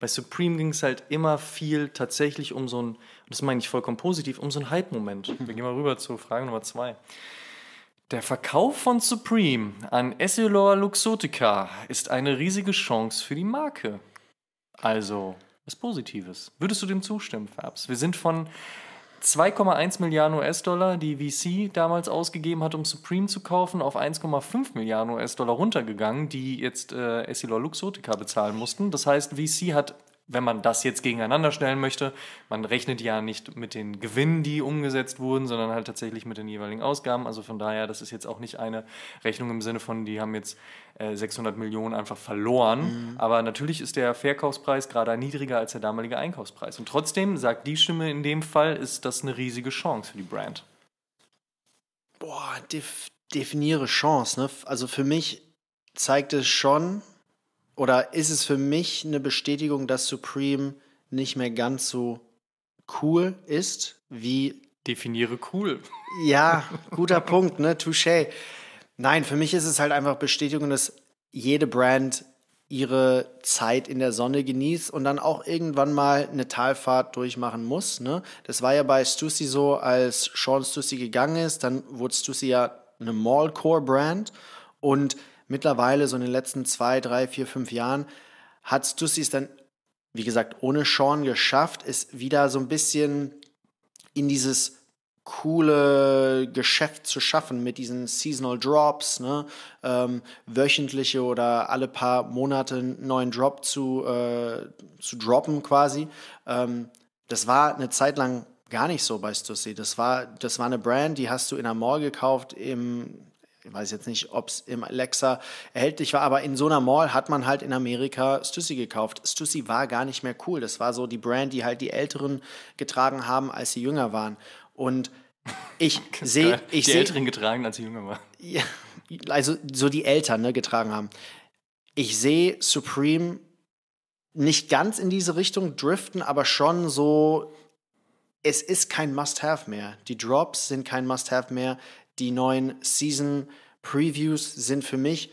Bei Supreme ging es halt immer viel tatsächlich um so ein, das meine ich vollkommen positiv, um so ein Hype-Moment. Wir gehen mal rüber zu Frage Nummer zwei. Der Verkauf von Supreme an Essilor Luxotica ist eine riesige Chance für die Marke. Also was Positives. Würdest du dem zustimmen, Fabs? Wir sind von 2,1 Milliarden US-Dollar, die VC damals ausgegeben hat, um Supreme zu kaufen, auf 1,5 Milliarden US-Dollar runtergegangen, die jetzt äh, Essilor Luxotica bezahlen mussten. Das heißt, VC hat wenn man das jetzt gegeneinander stellen möchte, man rechnet ja nicht mit den Gewinnen, die umgesetzt wurden, sondern halt tatsächlich mit den jeweiligen Ausgaben. Also von daher, das ist jetzt auch nicht eine Rechnung im Sinne von, die haben jetzt 600 äh, Millionen einfach verloren. Mhm. Aber natürlich ist der Verkaufspreis gerade niedriger als der damalige Einkaufspreis. Und trotzdem sagt die Stimme in dem Fall, ist das eine riesige Chance für die Brand. Boah, def definiere Chance. Ne? Also für mich zeigt es schon, oder ist es für mich eine Bestätigung, dass Supreme nicht mehr ganz so cool ist, wie. Definiere cool. Ja, guter Punkt, ne? Touche. Nein, für mich ist es halt einfach Bestätigung, dass jede Brand ihre Zeit in der Sonne genießt und dann auch irgendwann mal eine Talfahrt durchmachen muss. Ne? Das war ja bei Stussy so, als Sean Stussy gegangen ist, dann wurde Stussy ja eine Mallcore-Brand und mittlerweile, so in den letzten zwei, drei, vier, fünf Jahren, hat Stussi es dann, wie gesagt, ohne Sean geschafft, es wieder so ein bisschen in dieses coole Geschäft zu schaffen mit diesen Seasonal Drops, ne? ähm, wöchentliche oder alle paar Monate einen neuen Drop zu, äh, zu droppen quasi. Ähm, das war eine Zeit lang gar nicht so bei Stussy. Das war, das war eine Brand, die hast du in der Mall gekauft im ich weiß jetzt nicht, ob es im Alexa erhältlich war, aber in so einer Mall hat man halt in Amerika Stussy gekauft. Stussy war gar nicht mehr cool. Das war so die Brand, die halt die Älteren getragen haben, als sie jünger waren. Und ich sehe. Die seh, Älteren getragen, als sie jünger waren. Ja, also so die Eltern ne, getragen haben. Ich sehe Supreme nicht ganz in diese Richtung driften, aber schon so. Es ist kein Must-Have mehr. Die Drops sind kein Must-Have mehr. Die neuen Season. Previews sind für mich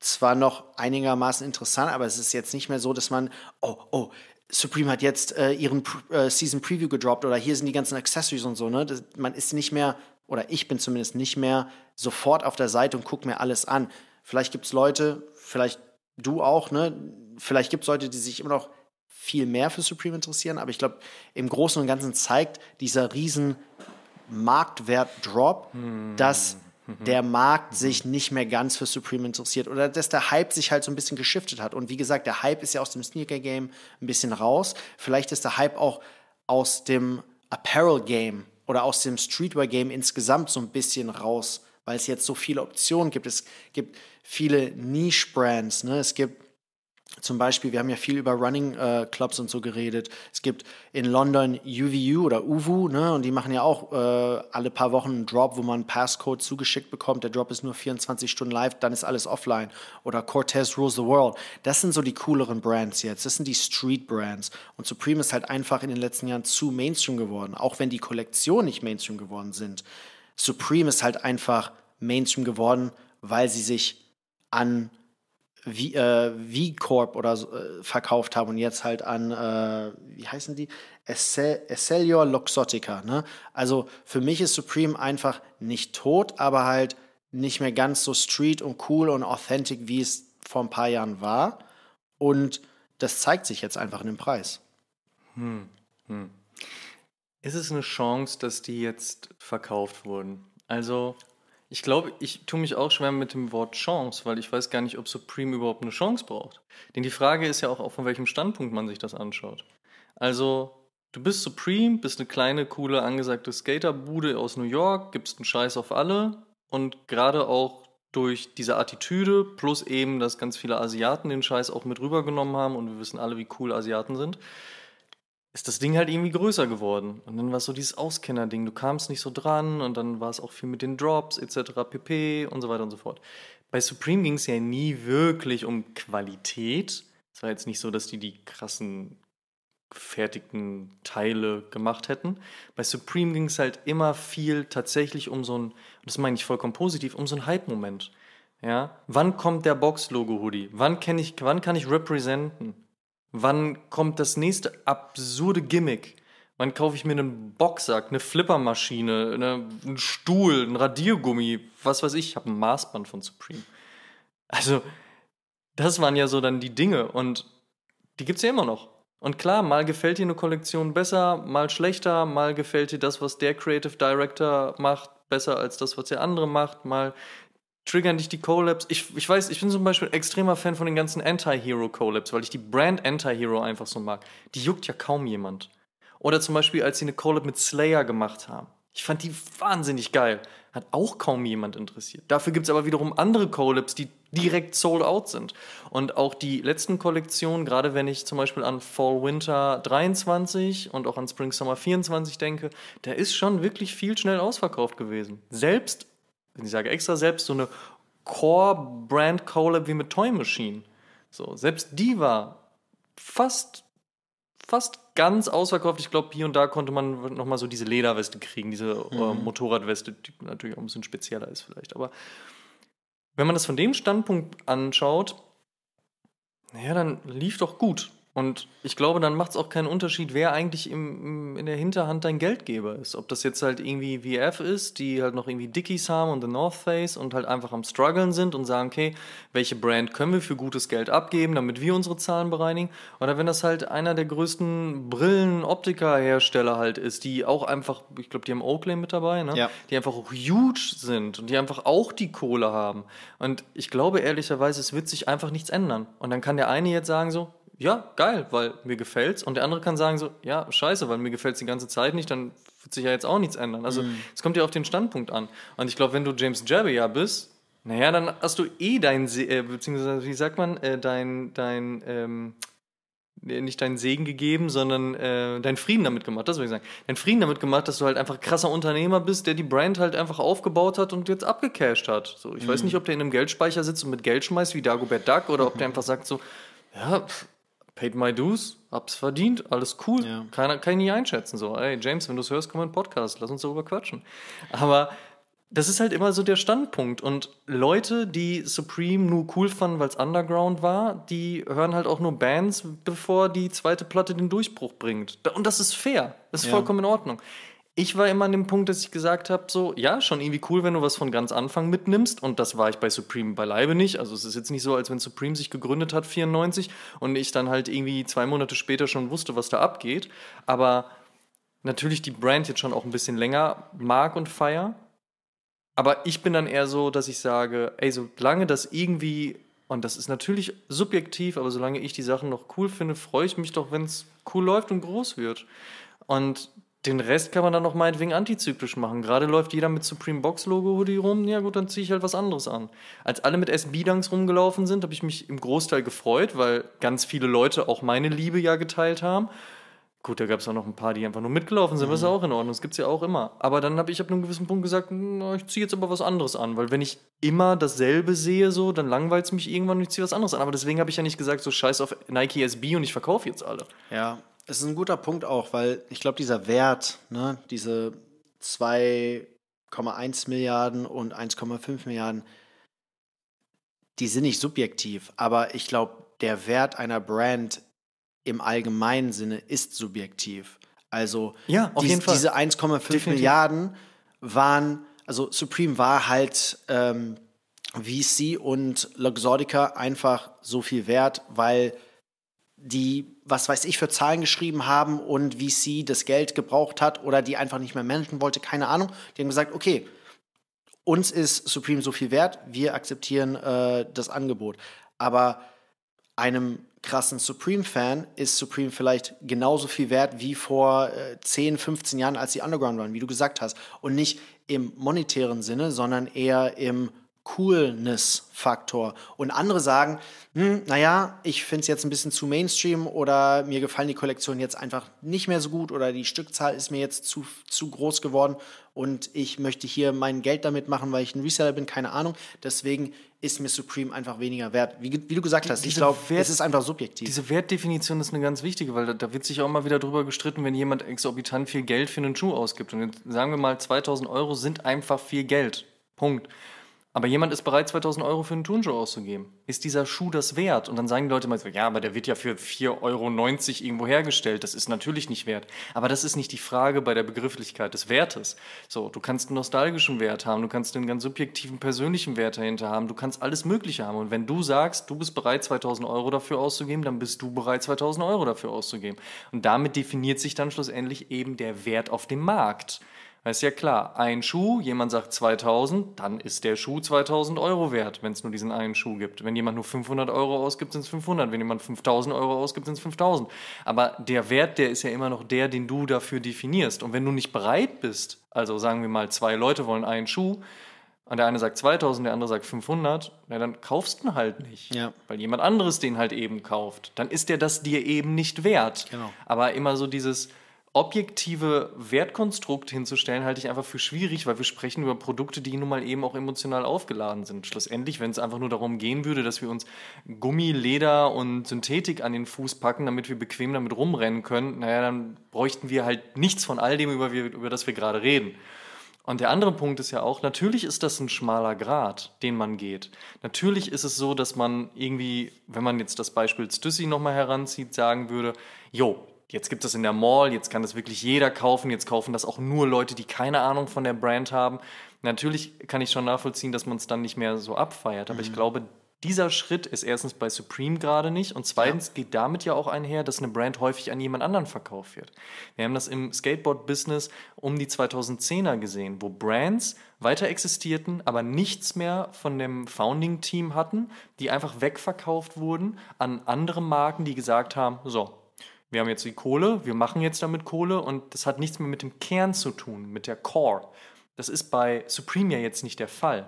zwar noch einigermaßen interessant, aber es ist jetzt nicht mehr so, dass man, oh, oh, Supreme hat jetzt äh, ihren Pre äh, Season Preview gedroppt oder hier sind die ganzen Accessories und so, ne? Das, man ist nicht mehr, oder ich bin zumindest nicht mehr sofort auf der Seite und gucke mir alles an. Vielleicht gibt es Leute, vielleicht du auch, ne? Vielleicht gibt es Leute, die sich immer noch viel mehr für Supreme interessieren, aber ich glaube, im Großen und Ganzen zeigt dieser riesen Marktwert-Drop, hm. dass Mhm. der Markt sich nicht mehr ganz für Supreme interessiert oder dass der Hype sich halt so ein bisschen geschiftet hat. Und wie gesagt, der Hype ist ja aus dem Sneaker-Game ein bisschen raus. Vielleicht ist der Hype auch aus dem Apparel-Game oder aus dem Streetwear-Game insgesamt so ein bisschen raus, weil es jetzt so viele Optionen gibt. Es gibt viele Niche-Brands, ne? es gibt zum Beispiel, wir haben ja viel über Running äh, Clubs und so geredet. Es gibt in London UVU oder UVU, ne, und die machen ja auch äh, alle paar Wochen einen Drop, wo man einen Passcode zugeschickt bekommt. Der Drop ist nur 24 Stunden live, dann ist alles offline. Oder Cortez Rules the World. Das sind so die cooleren Brands jetzt. Das sind die Street Brands. Und Supreme ist halt einfach in den letzten Jahren zu Mainstream geworden, auch wenn die Kollektionen nicht Mainstream geworden sind. Supreme ist halt einfach Mainstream geworden, weil sie sich an wie, äh, V-Corp oder so, äh, verkauft haben und jetzt halt an, äh, wie heißen die? Excellior Luxottica. Ne? Also für mich ist Supreme einfach nicht tot, aber halt nicht mehr ganz so street und cool und authentic, wie es vor ein paar Jahren war. Und das zeigt sich jetzt einfach in dem Preis. Hm. Hm. Ist es eine Chance, dass die jetzt verkauft wurden? Also ich glaube, ich tue mich auch schwer mit dem Wort Chance, weil ich weiß gar nicht, ob Supreme überhaupt eine Chance braucht. Denn die Frage ist ja auch, von welchem Standpunkt man sich das anschaut. Also, du bist Supreme, bist eine kleine, coole, angesagte Skaterbude aus New York, gibst einen Scheiß auf alle und gerade auch durch diese Attitüde plus eben, dass ganz viele Asiaten den Scheiß auch mit rübergenommen haben und wir wissen alle, wie cool Asiaten sind, ist das Ding halt irgendwie größer geworden. Und dann war es so dieses Auskenner-Ding. Du kamst nicht so dran und dann war es auch viel mit den Drops etc. pp. und so weiter und so fort. Bei Supreme ging es ja nie wirklich um Qualität. Es war jetzt nicht so, dass die die krassen gefertigten Teile gemacht hätten. Bei Supreme ging es halt immer viel tatsächlich um so ein, das meine ich vollkommen positiv, um so einen Hype-Moment. Ja, wann kommt der Box-Logo-Hoodie? Wann, wann kann ich representen? Wann kommt das nächste absurde Gimmick? Wann kaufe ich mir einen Boxsack, eine Flippermaschine, eine, einen Stuhl, einen Radiergummi, was weiß ich? Ich habe ein Maßband von Supreme. Also, das waren ja so dann die Dinge und die gibt es ja immer noch. Und klar, mal gefällt dir eine Kollektion besser, mal schlechter, mal gefällt dir das, was der Creative Director macht, besser als das, was der andere macht, mal triggern dich die Collabs. Ich, ich weiß, ich bin zum Beispiel ein extremer Fan von den ganzen Anti-Hero-Collabs, weil ich die Brand Anti-Hero einfach so mag. Die juckt ja kaum jemand. Oder zum Beispiel, als sie eine Collab mit Slayer gemacht haben. Ich fand die wahnsinnig geil. Hat auch kaum jemand interessiert. Dafür gibt es aber wiederum andere Collabs, die direkt sold out sind. Und auch die letzten Kollektionen, gerade wenn ich zum Beispiel an Fall Winter 23 und auch an Spring Summer 24 denke, da ist schon wirklich viel schnell ausverkauft gewesen. Selbst wenn ich sage extra selbst, so eine Core-Brand-Collab wie mit Toy Machine. So, selbst die war fast, fast ganz ausverkauft. Ich glaube, hier und da konnte man nochmal so diese Lederweste kriegen, diese äh, mhm. äh, Motorradweste, die natürlich auch ein bisschen spezieller ist vielleicht. Aber wenn man das von dem Standpunkt anschaut, naja, dann lief doch gut. Und ich glaube, dann macht es auch keinen Unterschied, wer eigentlich im, in der Hinterhand dein Geldgeber ist. Ob das jetzt halt irgendwie VF ist, die halt noch irgendwie Dickies haben und The North Face und halt einfach am Struggeln sind und sagen, okay, welche Brand können wir für gutes Geld abgeben, damit wir unsere Zahlen bereinigen. Oder wenn das halt einer der größten Brillen-Optiker-Hersteller halt ist, die auch einfach, ich glaube, die haben Oakley mit dabei, ne? Ja. die einfach auch huge sind und die einfach auch die Kohle haben. Und ich glaube ehrlicherweise, es wird sich einfach nichts ändern. Und dann kann der eine jetzt sagen so, ja, geil, weil mir gefällt's. Und der andere kann sagen so, ja, scheiße, weil mir gefällt's die ganze Zeit nicht, dann wird sich ja jetzt auch nichts ändern. Also mm. es kommt ja auf den Standpunkt an. Und ich glaube, wenn du James ja bist, naja, dann hast du eh dein, Se äh, beziehungsweise, wie sagt man, äh, dein, dein, ähm, nicht deinen Segen gegeben, sondern äh, deinen Frieden damit gemacht, das würde ich sagen. Deinen Frieden damit gemacht, dass du halt einfach krasser Unternehmer bist, der die Brand halt einfach aufgebaut hat und jetzt abgecashed hat. So, ich mhm. weiß nicht, ob der in einem Geldspeicher sitzt und mit Geld schmeißt wie Dagobert Duck oder ob der einfach sagt so, ja, pff, paid my dues, hab's verdient, alles cool. Ja. Keiner kann ich nie einschätzen. So, ey, James, wenn du es hörst, komm in den Podcast, lass uns darüber quatschen. Aber das ist halt immer so der Standpunkt. Und Leute, die Supreme nur cool fanden, weil es Underground war, die hören halt auch nur Bands, bevor die zweite Platte den Durchbruch bringt. Und das ist fair. Das ist ja. vollkommen in Ordnung. Ich war immer an dem Punkt, dass ich gesagt habe, so, ja, schon irgendwie cool, wenn du was von ganz Anfang mitnimmst. Und das war ich bei Supreme beileibe nicht. Also es ist jetzt nicht so, als wenn Supreme sich gegründet hat, 94, und ich dann halt irgendwie zwei Monate später schon wusste, was da abgeht. Aber natürlich die Brand jetzt schon auch ein bisschen länger mag und feier. Aber ich bin dann eher so, dass ich sage, ey, solange das irgendwie, und das ist natürlich subjektiv, aber solange ich die Sachen noch cool finde, freue ich mich doch, wenn es cool läuft und groß wird. Und den Rest kann man dann noch meinetwegen antizyklisch machen. Gerade läuft jeder mit Supreme Box Logo Hoodie rum. Ja gut, dann ziehe ich halt was anderes an. Als alle mit SB Dunks rumgelaufen sind, habe ich mich im Großteil gefreut, weil ganz viele Leute auch meine Liebe ja geteilt haben. Gut, da gab es auch noch ein paar, die einfach nur mitgelaufen sind, mhm. was ja auch in Ordnung Das gibt es ja auch immer. Aber dann habe ich ab einem gewissen Punkt gesagt, na, ich ziehe jetzt aber was anderes an, weil wenn ich immer dasselbe sehe, so, dann langweilt es mich irgendwann und ich ziehe was anderes an. Aber deswegen habe ich ja nicht gesagt, so scheiß auf Nike SB und ich verkaufe jetzt alle. Ja, es ist ein guter Punkt auch, weil ich glaube, dieser Wert, ne, diese 2,1 Milliarden und 1,5 Milliarden, die sind nicht subjektiv, aber ich glaube, der Wert einer Brand im allgemeinen Sinne ist subjektiv. Also ja, auf dies, jeden Fall. diese 1,5 Milliarden waren, also Supreme war halt ähm, VC und Luxordica einfach so viel wert, weil die, was weiß ich, für Zahlen geschrieben haben und wie sie das Geld gebraucht hat oder die einfach nicht mehr managen wollte, keine Ahnung. Die haben gesagt, okay, uns ist Supreme so viel wert, wir akzeptieren äh, das Angebot. Aber einem krassen Supreme-Fan ist Supreme vielleicht genauso viel wert wie vor äh, 10, 15 Jahren, als die Underground waren, wie du gesagt hast. Und nicht im monetären Sinne, sondern eher im Coolness-Faktor. Und andere sagen, hm, naja, ich finde es jetzt ein bisschen zu Mainstream oder mir gefallen die Kollektionen jetzt einfach nicht mehr so gut oder die Stückzahl ist mir jetzt zu, zu groß geworden und ich möchte hier mein Geld damit machen, weil ich ein Reseller bin, keine Ahnung. Deswegen ist mir Supreme einfach weniger wert. Wie, wie du gesagt hast, ich glaube, es ist einfach subjektiv. Diese Wertdefinition ist eine ganz wichtige, weil da, da, wird sich auch mal wieder drüber gestritten, wenn jemand exorbitant viel Geld für einen Schuh ausgibt. Und jetzt sagen wir mal, 2000 Euro sind einfach viel Geld. Punkt. Aber jemand ist bereit, 2000 Euro für einen Turnschuh auszugeben. Ist dieser Schuh das wert? Und dann sagen die Leute mal so, ja, aber der wird ja für 4,90 Euro irgendwo hergestellt. Das ist natürlich nicht wert. Aber das ist nicht die Frage bei der Begrifflichkeit des Wertes. So, du kannst einen nostalgischen Wert haben, du kannst einen ganz subjektiven persönlichen Wert dahinter haben, du kannst alles Mögliche haben. Und wenn du sagst, du bist bereit, 2000 Euro dafür auszugeben, dann bist du bereit, 2000 Euro dafür auszugeben. Und damit definiert sich dann schlussendlich eben der Wert auf dem Markt ist ja klar, ein Schuh, jemand sagt 2000, dann ist der Schuh 2000 Euro wert, wenn es nur diesen einen Schuh gibt. Wenn jemand nur 500 Euro ausgibt, sind es 500. Wenn jemand 5000 Euro ausgibt, sind es 5000. Aber der Wert, der ist ja immer noch der, den du dafür definierst. Und wenn du nicht bereit bist, also sagen wir mal, zwei Leute wollen einen Schuh, und der eine sagt 2000, der andere sagt 500, na, dann kaufst du ihn halt nicht. Ja. Weil jemand anderes den halt eben kauft. Dann ist der das dir eben nicht wert. Genau. Aber immer so dieses, objektive Wertkonstrukt hinzustellen, halte ich einfach für schwierig, weil wir sprechen über Produkte, die nun mal eben auch emotional aufgeladen sind. Schlussendlich, wenn es einfach nur darum gehen würde, dass wir uns Gummi, Leder und Synthetik an den Fuß packen, damit wir bequem damit rumrennen können, naja, dann bräuchten wir halt nichts von all dem, über, über das wir gerade reden. Und der andere Punkt ist ja auch, natürlich ist das ein schmaler Grat, den man geht. Natürlich ist es so, dass man irgendwie, wenn man jetzt das Beispiel Stüssi nochmal heranzieht, sagen würde, jo, Jetzt gibt es in der Mall, jetzt kann das wirklich jeder kaufen, jetzt kaufen das auch nur Leute, die keine Ahnung von der Brand haben. Natürlich kann ich schon nachvollziehen, dass man es dann nicht mehr so abfeiert, aber mhm. ich glaube, dieser Schritt ist erstens bei Supreme gerade nicht und zweitens ja. geht damit ja auch einher, dass eine Brand häufig an jemand anderen verkauft wird. Wir haben das im Skateboard-Business um die 2010er gesehen, wo Brands weiter existierten, aber nichts mehr von dem Founding-Team hatten, die einfach wegverkauft wurden an andere Marken, die gesagt haben, so, wir haben jetzt die Kohle, wir machen jetzt damit Kohle und das hat nichts mehr mit dem Kern zu tun, mit der Core. Das ist bei Supreme ja jetzt nicht der Fall.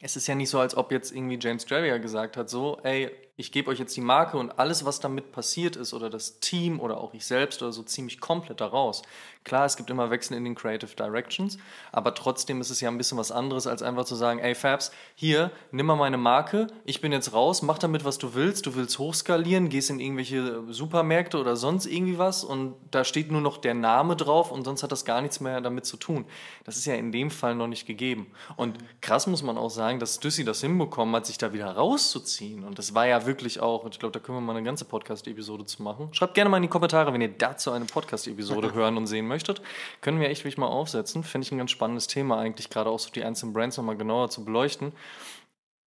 Es ist ja nicht so, als ob jetzt irgendwie James Javier gesagt hat, so, ey, ich gebe euch jetzt die Marke und alles, was damit passiert ist oder das Team oder auch ich selbst oder so, ziemlich komplett daraus. Klar, es gibt immer Wechsel in den Creative Directions, aber trotzdem ist es ja ein bisschen was anderes, als einfach zu sagen, ey Fabs, hier, nimm mal meine Marke, ich bin jetzt raus, mach damit, was du willst, du willst hochskalieren, gehst in irgendwelche Supermärkte oder sonst irgendwie was und da steht nur noch der Name drauf und sonst hat das gar nichts mehr damit zu tun. Das ist ja in dem Fall noch nicht gegeben. Und krass muss man auch sagen, dass Düssi das hinbekommen hat, sich da wieder rauszuziehen. Und das war ja wirklich auch, und ich glaube, da können wir mal eine ganze Podcast-Episode zu machen. Schreibt gerne mal in die Kommentare, wenn ihr dazu eine Podcast-Episode hören und sehen möchtet leuchtet. Können wir echt wirklich mal aufsetzen. Finde ich ein ganz spannendes Thema eigentlich, gerade auch so die einzelnen Brands nochmal genauer zu beleuchten.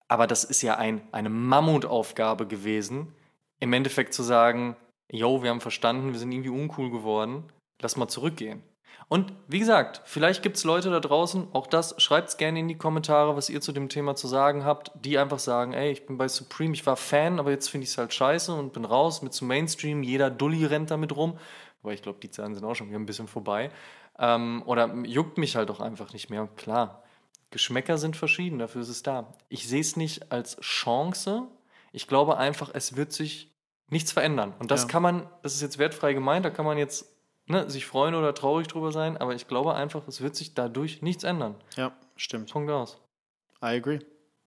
Aber das ist ja ein, eine Mammutaufgabe gewesen, im Endeffekt zu sagen, yo, wir haben verstanden, wir sind irgendwie uncool geworden, lass mal zurückgehen. Und wie gesagt, vielleicht gibt es Leute da draußen, auch das, schreibt es gerne in die Kommentare, was ihr zu dem Thema zu sagen habt, die einfach sagen, ey, ich bin bei Supreme, ich war Fan, aber jetzt finde ich es halt scheiße und bin raus mit zum Mainstream, jeder Dulli rennt damit rum. Aber ich glaube, die Zahlen sind auch schon wieder ein bisschen vorbei. Ähm, oder juckt mich halt auch einfach nicht mehr. Klar, Geschmäcker sind verschieden, dafür ist es da. Ich sehe es nicht als Chance. Ich glaube einfach, es wird sich nichts verändern. Und das ja. kann man, das ist jetzt wertfrei gemeint, da kann man jetzt ne, sich freuen oder traurig drüber sein, aber ich glaube einfach, es wird sich dadurch nichts ändern. Ja, stimmt. Punkt aus. I agree.